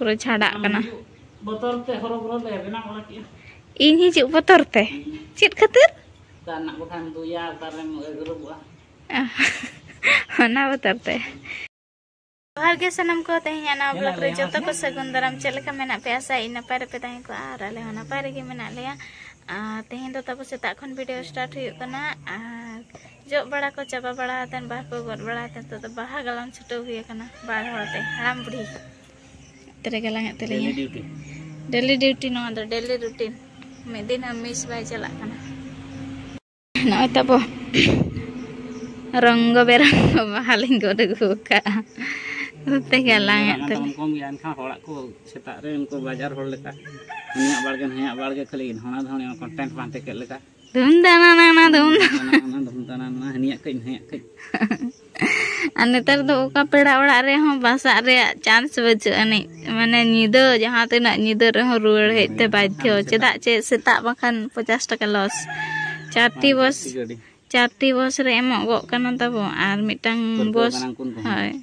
पूरा छाड़ा in his बतर ते चेक खातर बतर ते जोहार के सनम को तेज ब्लग जो को सगुन दाराम चलका मे पे आशा इन नपायपे और अलग नपायगे मेना लिया तेहन तो तब सेता खन भिडियो स्टार्ट होना जो बड़ा को चाबा बड़ा बार को गज बड़ा तो बहा गलम छुटे हुए बार हड़ते हड़म बुढ़ी ᱨᱮᱜᱮ ᱞᱟᱝ ᱦᱮᱡ ᱛᱟᱹᱞᱤᱧᱟ ᱰᱮᱞᱤ ᱰᱤᱭᱩᱴᱤ ᱱᱚᱣᱟ ᱫᱚ ᱰᱮᱞᱤ ᱨᱩᱴᱤᱱ ᱢᱤᱫ ᱫᱤᱱ ᱦᱚᱸ ᱢᱤᱥ ᱵᱟᱭ ᱪᱟᱞᱟᱜ ᱠᱟᱱᱟ ᱱᱚᱜᱼᱚᱭ ᱛᱟᱵᱚ ᱨᱚᱝᱜᱚ ᱵᱮᱨᱚᱝᱜᱚ ᱵᱟᱦᱟ ᱞᱤᱧ ᱜᱚᱫ ᱟᱹᱜᱩ ᱟᱠᱟᱜᱼᱟ ᱛᱮ ᱜᱟᱞᱟᱝ ᱮᱫ ᱛᱟᱹᱞᱤᱧ ᱠᱚᱢ ᱜᱮᱭᱟ ᱮᱱᱠᱷᱟᱱ ᱦᱚᱲᱟᱜ ᱠᱚ ᱥᱮᱛᱟᱜ ᱨᱮ ᱩᱱᱠᱩ ᱵᱟᱡᱟᱨ ᱦᱚᱲ ᱞᱮᱠᱟ ᱩᱱᱤᱭᱟᱜ ᱵᱟᱲᱜᱮ ᱱᱩᱭᱟᱜ ᱵᱟᱲᱜᱮ ᱠᱷᱟᱹᱞᱤ ᱦᱚᱱᱟ ᱫᱷᱚᱱᱤ ᱠᱚᱱᱴᱮᱱᱴ ᱯᱟᱱᱛᱮ ᱠᱮᱫ ᱞᱮᱠᱟ ᱫᱷᱩᱢ ᱫᱟᱱᱟ ᱱᱟᱱᱟ ᱫᱷᱩᱢ ᱫᱟᱱᱟ ᱱᱟᱱᱟ ᱫᱷᱩᱢ ᱫᱟᱱᱟ ᱱᱟᱱᱟ ᱦᱟᱹᱱᱤᱭᱟᱜ ᱠᱟᱹᱡ ᱱᱩᱭᱟᱜ ᱠᱟᱹᱡ Anitar tuh uka peda orang reh mau basa reh chance baju ane. Mana nyido, jangan tuh nak nyido reh ruwet heh teh badhyo. Cita cie seta makan pucas tak loss. Cati bos, cati bos reh mau kok kan nanti bu. Ar bos, hai.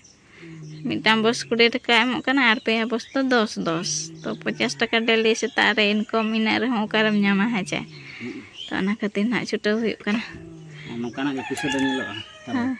Mitang bos kuda dekai mau kan ar pe bos tuh dos dos. Tuh pucas tak dali seta reh income ina reh mau karam nyama aja. Tuh anak katin nak cuter hiu kan. itu sudah nyelok.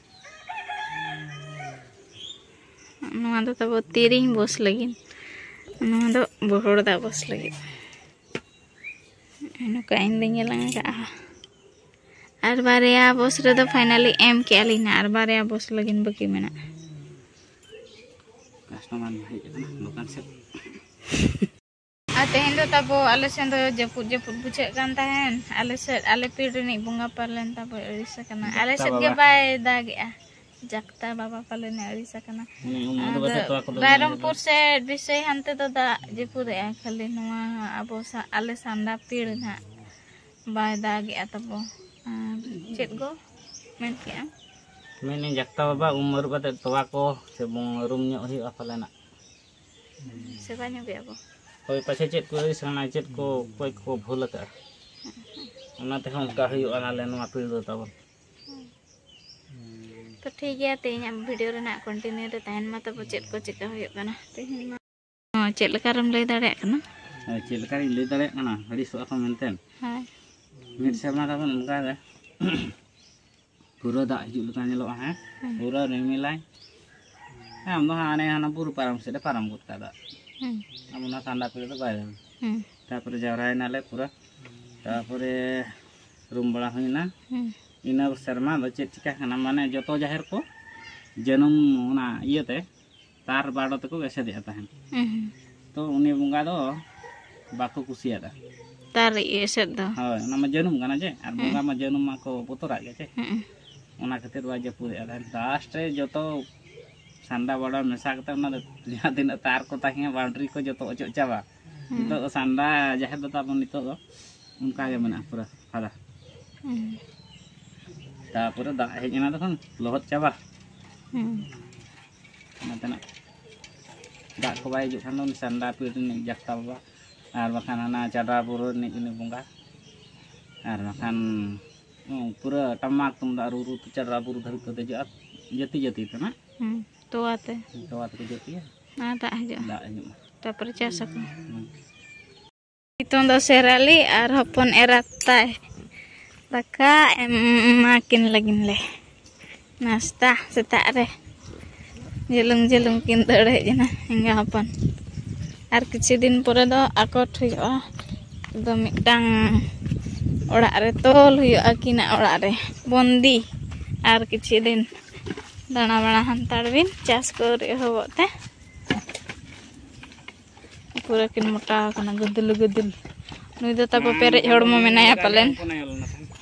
तब तेरी बस लगे बड़ोदा बस लगे और बारे बस रहा फाइनली एम के लिए बारे बस लगे बाकी मेना तेहेंद तब आलेसन जपूद जपूद बुझे आलेस आले पीढ़ी बंगा पार्लन तब अड़ीस आलेस दागे जगता बाबा पाले अड़ीस हम्म, तो तो बैरमपुर से विषय हानते तो दाग जपूदे खाली अब आले सांडा पीड़ ना बाय दागे तब तो चेक गो मैं क्या मैंने जगता बाबा उम्र बते तोवा को से रूम हो पाले ना सेवा को कोई पासे चेक को सेना चेक को कोई को भूल का हाँ, ᱚᱱᱟᱛᱮ हाँ। हम ᱚᱱᱠᱟ ᱦᱩᱭᱩᱜᱼᱟ ᱟᱞᱮ ᱱᱚᱣᱟ ᱯᱤᱲ ᱫᱚ ᱛᱚ ᱴᱷᱤᱠ ᱜᱮᱭᱟ ᱛᱮᱦᱮᱧ ᱟᱢ ᱵᱷᱤᱰᱤᱭᱳ ᱨᱮᱱᱟᱜ ᱠᱚᱱᱴᱤᱱᱤᱭᱩ ᱨᱮ ᱛᱟᱦᱮᱱ ᱢᱟ ᱛᱚᱵᱮ ᱪᱮᱫ ᱠᱚ ᱪᱤᱠᱟᱹ ᱦᱩᱭᱩᱜ ᱠᱟᱱᱟ ᱛᱮᱦᱮᱧ ᱢᱟ ᱪᱮᱫ ᱞᱮᱠᱟ ᱨᱮᱢ ᱞᱟᱹᱭ ᱫᱟᱲᱮᱭᱟᱜ ᱠᱟᱱᱟ ᱪᱮᱫ ᱞᱮᱠᱟ ᱨᱤᱧ ᱞᱟᱹᱭ ᱫᱟᱲᱮᱭᱟᱜ ᱠᱟᱱᱟ ᱟᱹᱲᱤᱥᱚᱜᱼᱟ ᱠᱚ ᱢᱮᱱᱛᱮ ᱦᱮᱸ ᱢᱤᱫ ᱥᱮᱨᱢᱟ ᱛᱟᱵᱚᱱ ᱚᱱᱠᱟ ᱜᱮ पूरा दाग हजू लोग हाँ पूरा रिमिल आम हाँ हाँ बुरु पाराम से पाराम गोद का आम ठंडा पीढ़ी तो बाहर तपर जवरायना पूरा तपर रूम बड़ा होना इन सेरमा दो चे चिका माने जो तो जहर को जनम इते तार बाड़ो तक गेसे तो उन्नी बंगा दो कुसिया तार हाँ जनम कर चे और बंगा में जनम को बतर चे खातर बह जपूद लास्ट जो सान्डा बाड़ो मेसा तीन तार को बाउंड्री को जो अचो चाबा नितो सान्डा जहर दोताब उनका पूरा फादा tapi dak hejnya nanti kan lohot coba hmm. nanti nak dak kubai juga kan non sanda pirin jak tawa ar makan cara puru ini ini bunga ar makan hmm, pura tamak tuh dak ruru tuh cara puru jati jati itu nak hmm, tua teh jati ya nah tak aja tak percaya sih itu untuk serali arah pun erat teh Taka em makin lagi le. Nasta setak re. Jelung jelung kinta ya re jina hingga apun. Ar kecilin din pura do aku tuh oh, yo. Do mikdang. Orang re tol yo akina orang re. Bondi. Ar kecilin, din. Dana bana hantar bin cas kore ho bote. Pura kin mata kena gedul gedul. Nuh itu tapi perik hormo menaya palen.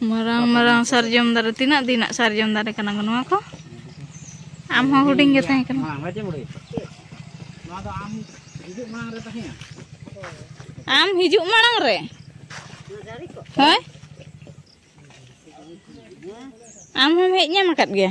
Marang-marang sarjam dari tina, tina sarjam dari kena gunung aku. Am ho huding kita yang kena. Am hijuk marang re. Hoi. Am ho meknya dia.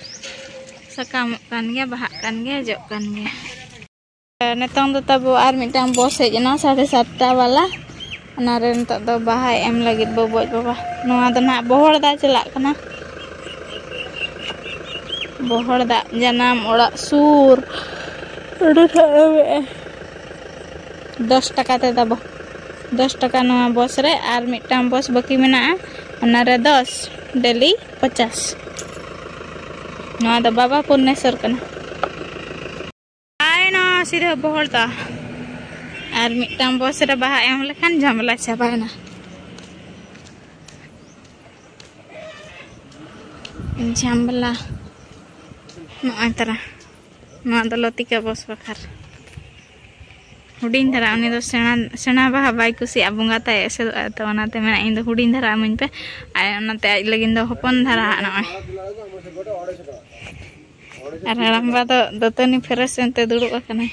kan ge bahakan ge ajokkan ge eh, netong tu tabu ar mitang bose jena sate sata wala anaren tak tau em lagi bobot papa nua tena bohor ta celak kena bohor da janam ora sur ada tabe eh. dos taka te tabo dos taka nua bos re ar mitang eh. dos Delhi 50 ᱱᱚᱣᱟ ᱫᱚ ᱵᱟᱵᱟ ᱯᱩᱨᱱᱮᱥᱥᱚᱨ ᱠᱟᱱᱟ ᱟᱭᱱᱟ ᱥᱤᱫᱷᱟᱹ ᱵᱚᱦᱚᱲᱫᱟ ᱟᱨ ᱢᱤᱫᱴᱟᱝ ᱵᱚᱥ ᱨᱮ ᱵᱟᱦᱟ ᱮᱢ ᱞᱮᱠᱷᱟᱱ ᱡᱷᱟᱢᱮᱞᱟ ᱪᱟᱵᱟᱭᱮᱱᱟ ᱡᱷᱟᱢᱮᱞᱟ ᱱᱚᱜᱼᱚᱭ ᱛᱟᱨᱟ ᱱᱚᱣᱟ ᱫᱚ ᱞᱚᱛᱤᱠᱟ ᱵᱚᱥ ᱵᱟᱠᱷᱨᱟ ᱦᱩᱰᱤᱧ ᱫᱷᱟᱨᱟ ᱩᱱᱤ ᱫᱚ ᱥᱮᱬᱟ ᱥᱮᱬᱟ ᱵᱟᱦᱟ ᱵᱟᱭ ᱠᱩᱥᱤᱭᱟᱜᱼᱟ ᱵᱚᱸᱜᱟ ᱛᱟᱭ ᱮᱥᱮᱫᱚᱜᱼᱟ ᱛᱚ ᱚᱱᱟᱛᱮ ᱢᱮᱱᱟ ᱤᱧ ᱫᱚ ᱦᱩᱰᱤᱧ ᱫᱷᱟᱨᱟ ᱤᱢᱟᱹᱧ ᱯᱮ ᱟᱨ ᱚᱱᱟᱛᱮ ᱟᱡ ᱞᱟᱹᱜᱤᱫ ᱫᱚ ᱦᱚᱯᱚᱱ ᱫᱷᱟᱨᱟ ᱦᱟᱸᱜ ᱱᱚᱜᱼᱚᱭ ᱟᱨ ᱦᱟᱲᱟᱢᱵᱟ ᱫᱚ ᱫᱟᱹᱛᱟᱹᱱᱤ ᱯᱷᱮᱨᱮᱥ ᱮᱱᱛᱮ ᱫᱩᱲᱩᱵ ᱟᱠᱟᱱᱟᱭ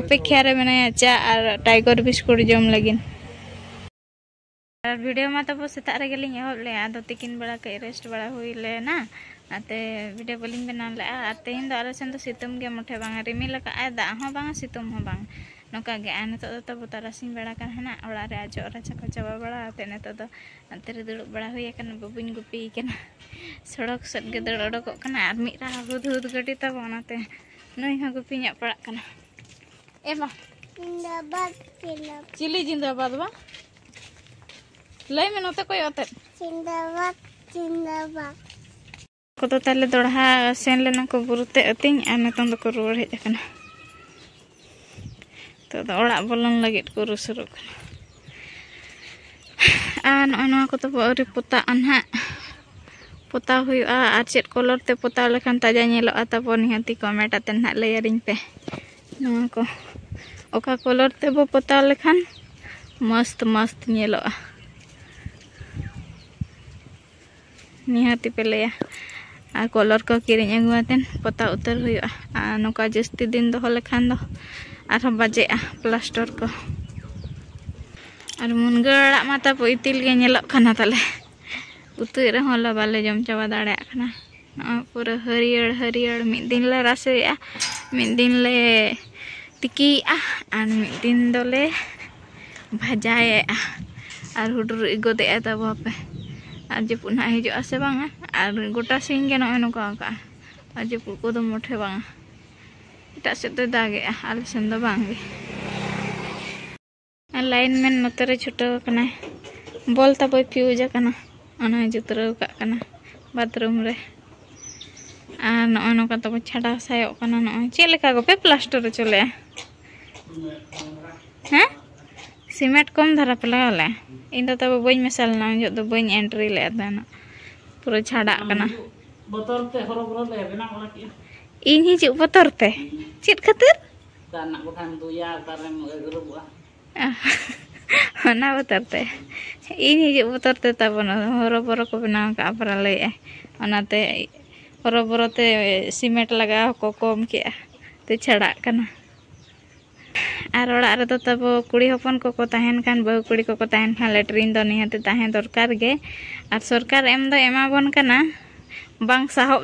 ᱚᱯᱮᱠᱷᱟ ᱨᱮ ᱢᱮᱱᱟᱭᱟ ᱪᱟ ᱟᱨ ᱴᱟᱭᱜᱟᱨ ᱵᱤᱥᱠᱩᱴ ᱡᱚᱢ ᱞᱟᱹᱜᱤᱫ ᱟᱨ ᱵᱷᱤᱰᱤᱭᱳ ᱢᱟ ᱛᱟᱵᱚ ᱥᱮᱛᱟᱜ ᱨᱮᱜᱮᱞᱤᱧ ᱮᱦᱚᱵ ᱞᱮᱜᱼᱟ ᱟᱫᱚ ᱛᱤᱠᱤᱱ ᱵᱮᱲᱟ ᱠᱟᱹᱡ ᱨᱮᱥᱴ ᱵᱟᱲᱟ ᱦᱩᱭ ᱞᱮᱱᱟ ᱟᱛᱮ ᱵᱷᱤᱰᱤᱭᱳ ᱵᱟᱹᱞᱤᱧ ᱵᱮᱱᱟᱣ ᱞᱮᱜᱼᱟ ᱟᱨ ᱛᱮᱦᱮᱧ ᱫᱚ ᱟᱞᱮ ᱥᱮᱱ ᱫᱚ ᱥᱤᱛᱩᱝ ᱜᱮ ᱢᱚᱴᱷᱮ ᱵᱟᱝ ᱨᱤᱢᱤᱞ ᱟᱠᱟᱜᱼᱟᱭ ᱫᱟᱜ ᱦᱚᱸ ᱵᱟᱝ ᱥᱤᱛᱩᱝ ᱦᱚᱸ ᱵᱟᱝ নকাগে আনতো দত বত রাসিন বেড়া কান হেনা অড়া রে আজ অরা চকা জবাবড়া তে নতো দ আনতে দড়ু বড়া হইকেন ববুন গপি কেন ছড়ক সৎ গে দড়ড়কক কেন আর মিরা হুদুদ গটি তাবনতে নই হাগুপি না পড়কনা এমা জিন্দাবাদ চিলি জিন্দাবাদবা লাইমে নতে কইতে জিন্দাবাদ জিন্দাবাদ কত তালে দড়হা সেনলেনা কো গুরতে আতিং আর নতো দ কো রর হেতকনা itu tuh olah belum lagi kurus-kurus kan. ah, anu-anu aku tuh bawa riputa anak puta huyu a ah, acit kolor te puta lekan taja nyelo ataupun hati komentar tenak layarin pe nu nah, aku oka kolor te bu puta lekan must must nyelo a ah. hati pele ya a kolor kau kirinya gua ten puta utar huyu a anu kajus dindo lekan doh kan ᱟᱨᱦᱚᱸ ᱵᱟᱡᱮᱜᱼᱟ plaster ᱠᱚ ᱟᱨ ᱢᱩᱱᱜᱟᱹ ᱟᱲᱟᱜ ᱢᱟ ᱛᱟᱯᱚ ᱤᱛᱤᱞ ᱜᱮ ᱧᱮᱞᱚᱜ ᱠᱟᱱᱟ ᱛᱟᱞᱮ ᱩᱛᱩᱭ ᱨᱮᱦᱚᱸ ᱞᱮ ᱵᱟᱞᱮ ᱡᱚᱢ ᱪᱟᱵᱟ ᱫᱟᱲᱮᱭᱟᱜ ᱠᱟᱱᱟ ᱱᱚᱜᱼᱚᱭ ᱯᱩᱨᱟᱹ ᱦᱟᱹᱨᱭᱟᱹᱲ ᱦᱟᱹᱨᱭᱟᱹᱲ ᱢᱤᱫ ᱫᱤᱱ ᱞᱮ ᱨᱟᱥᱮᱭᱮᱜᱼᱟ ᱢᱤᱫ ᱫᱤᱱ ᱞᱮ ᱛᱤᱠᱤᱭᱮᱜᱼᱟ ᱟᱨ ᱢᱤᱫ ᱫᱤᱱ ᱫᱚᱞᱮ ᱵᱷᱟᱡᱟᱭᱮᱜᱼᱟ ᱟᱨ ᱦᱩᱰᱩᱨ ᱜᱚᱫᱮᱜᱼᱟ ᱛᱟᱵᱚ ᱟᱯᱮ ᱟᱨ ᱡᱟᱹᱯᱩᱫ ᱱᱟᱦᱟᱜ ᱦᱤᱡᱩᱜᱼᱟ ᱥᱮ ᱵᱟᱝᱟ ᱟᱨ ᱜᱚᱴᱟ ᱥᱤᱧ ᱜᱮ ᱱᱚᱜᱼᱚᱭ ᱱᱚᱝᱠᱟ ᱟᱠᱟᱜᱼᱟ ᱟᱨ ᱡᱟᱹᱯᱩᱫ ᱠᱚᱫᱚ ᱢᱚᱴᱷᱮ ᱵᱟᱝᱟ ᱮᱴᱟᱜ ᱥᱮᱫ ᱫᱚᱭ ᱫᱟᱜ ᱮᱜᱼᱟ ᱟᱞᱮ ᱥᱮᱱ ᱫᱚ ᱵᱟᱝ ᱜᱮ ᱟᱨ ᱞᱟᱭᱤᱱ ᱢᱮᱱ ᱱᱚᱛᱮ ᱨᱮ ᱪᱷᱩᱴᱟᱹᱣ ᱟᱠᱟᱱᱟᱭ ᱵᱚᱞ ᱛᱟᱵᱚᱭ ᱯᱷᱤᱭᱩᱡᱽ ᱟᱠᱟᱱᱟ ᱚᱱᱟ ᱦᱚᱸ ᱡᱩᱛᱨᱟᱹᱣ ᱠᱟᱜ ᱠᱟᱱᱟ ᱵᱟᱛᱷᱨᱩᱢ ᱨᱮ ᱟᱨ ᱱᱚᱜᱼᱚᱭ ᱱᱚᱝᱠᱟ ᱛᱟᱵᱚ ᱪᱷᱟᱰᱟᱣ ᱥᱟᱭᱚᱜ ᱠᱟᱱᱟ ᱱᱚᱜᱼᱚᱭ ᱪᱮᱫ ᱞᱮᱠᱟ ᱜᱚᱯᱮ ᱯᱞᱟᱥᱴᱟᱨ ᱦᱚᱪᱚ ᱞᱮᱜᱼᱟ ᱦᱮᱸ ᱥᱤᱢᱮᱱᱴ ᱠᱚᱢ ᱫᱷᱟᱨᱟ ᱯᱮ ᱞᱟᱜᱟᱣ ᱞᱮᱜᱼᱟ ᱤᱧ ᱫᱚ ᱛᱟᱵᱚ ᱵᱟᱹᱧ ᱢᱮᱥᱟ ᱞᱮᱱᱟ ᱩᱱ ᱡᱚᱦᱚᱜ ᱫᱚ ᱵᱟᱹᱧ ᱮᱱᱴᱨᱤ ᱞᱮᱜᱼᱟ ᱛᱟᱦᱮᱱᱟ ᱯᱩᱨᱟᱹ ᱪᱷᱟᱰᱟᱜ ᱠᱟᱱᱟ ᱵᱚᱛᱚᱨ ᱛᱮ ᱦᱚᱨᱚᱵᱚᱨᱚ ᱞᱮ ᱵᱮᱱᱟᱣ ᱵᱟᱲᱟ ᱠᱮᱜᱼᱟ इन हिजु बतर ते इन हज बतर ते तबन को बनाव का अपरा ले ए सीमेंट लगा को कम किया ते छड़ा कना तो तब कुड़ी को को खान बहु कुड़ी को को खान लेटरिन दो निहते ताहेन दरकार गे सरकार एम दो एमा बन कना बांग साहब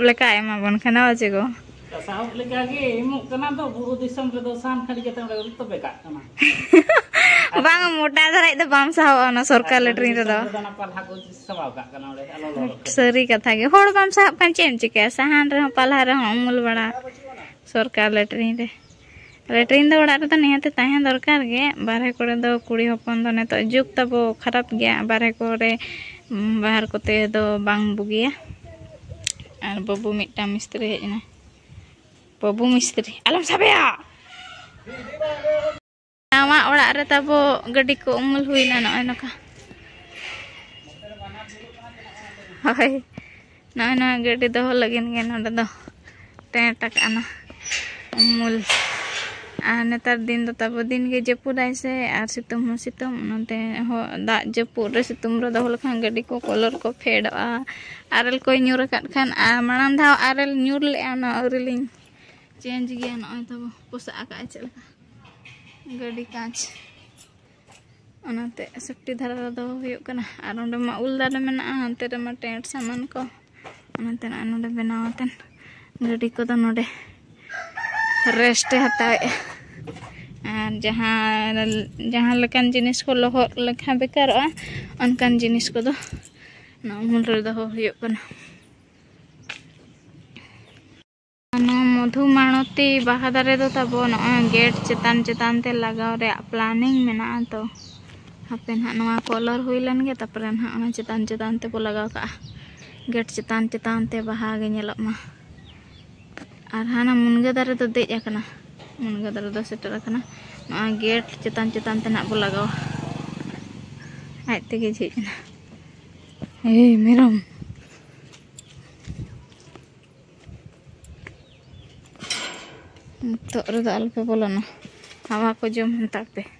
मोटा दाइज बाम सहा सरकार लैट्रीन सारी कथा बाम सहा चेम चिका सहान रे पाला रे उमल बड़ा सरकार लैट्रीन लैट्रीन निहते दरकार गे बारे कुड़ी तो जुग तब खराब गया बारे कड़े बाहर को बुगे और बाबू मिट्टा मिस्त्री हेना Bobo misteri. Alam sabe ya? Nama orang ada tapi gede umul hui nana enak. Eh, Hai, nana gede dah lagi nih kan ada tuh. Tentak ana umul. Ane tar din tuh tapi din ke jepur aise. Arsi tuh masih tuh nanti ho da jepur aise tuh mro dah lakukan gede kok color kok fade. Aral kok nyurakan kan. Manam tau aral nyurle ana oriling. Change ગિયા ન ઓય તબો પોસા આકાએ ચલ ગડી કાંચ અનતે સફટી ધારા દો હયો કના આણોડે મા ઉલ દલે મેના હંતે રે મા ટેન્ટ સામાન કો મંતે આણોડે બનાવાતન ગડી કો તો નોડે રેસ્ટ હેતા એ અન જહા જહા લખન જીનિસ કો લોહર લખા બેકાર ઓન કન જીનિસ કો તો નોમળર દો હયો કના मधु माणती बाहदा तो तब गेट चेतान चेतान ते लगाव रे प्लानिंग मेना तो हापे ना कलर हुलन गे तपरे ना चेतान चेतान ते लगाव का गेट चेतान चेतान ते बाहा गे नेलमा और हाना मुनगा दारे तो देज अकना मुनगा दारे तो सेटर अकना ना गेट चेतान चेतान ते ना बो लगाव आज तेगे झिजना ए मेरम tú eres algo peor no vamos pues, a